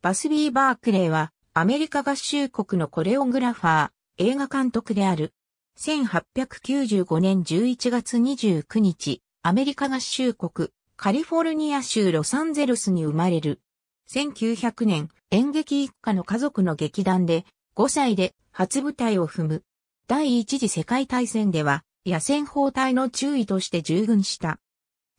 バスビー・バークレーは、アメリカ合衆国のコレオグラファー、映画監督である。1895年11月29日、アメリカ合衆国、カリフォルニア州ロサンゼルスに生まれる。1900年、演劇一家の家族の劇団で、5歳で初舞台を踏む。第一次世界大戦では、野戦砲隊の中尉として従軍した。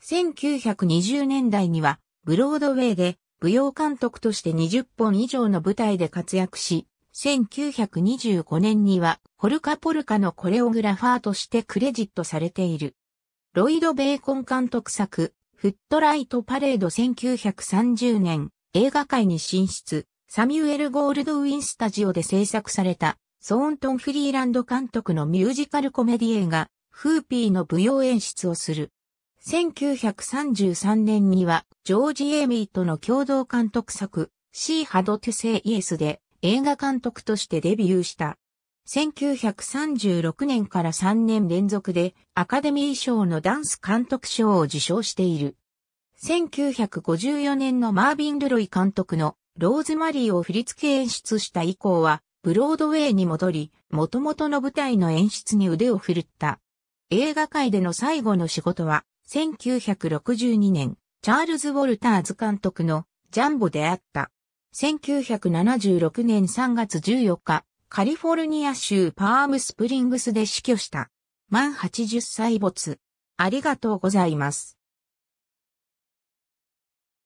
1920年代には、ブロードウェイで舞踊監督として20本以上の舞台で活躍し、1925年には、ホルカポルカのコレオグラファーとしてクレジットされている。ロイド・ベーコン監督作、フットライト・パレード1930年、映画界に進出、サミュエル・ゴールドウィンスタジオで制作された、ソーントン・フリーランド監督のミュージカルコメディ映画、フーピーの舞踊演出をする。1933年には、ジョージ・エイミーとの共同監督作、シー・ハド・トゥ・セイ・イエスで映画監督としてデビューした。1936年から3年連続でアカデミー賞のダンス監督賞を受賞している。1954年のマービン・ルロイ監督のローズマリーを振り付け演出した以降は、ブロードウェイに戻り、元々の舞台の演出に腕を振るった。映画界での最後の仕事は、1962年、チャールズ・ウォルターズ監督のジャンボであった。1976年3月14日、カリフォルニア州パームスプリングスで死去した。満80歳没。ありがとうございます。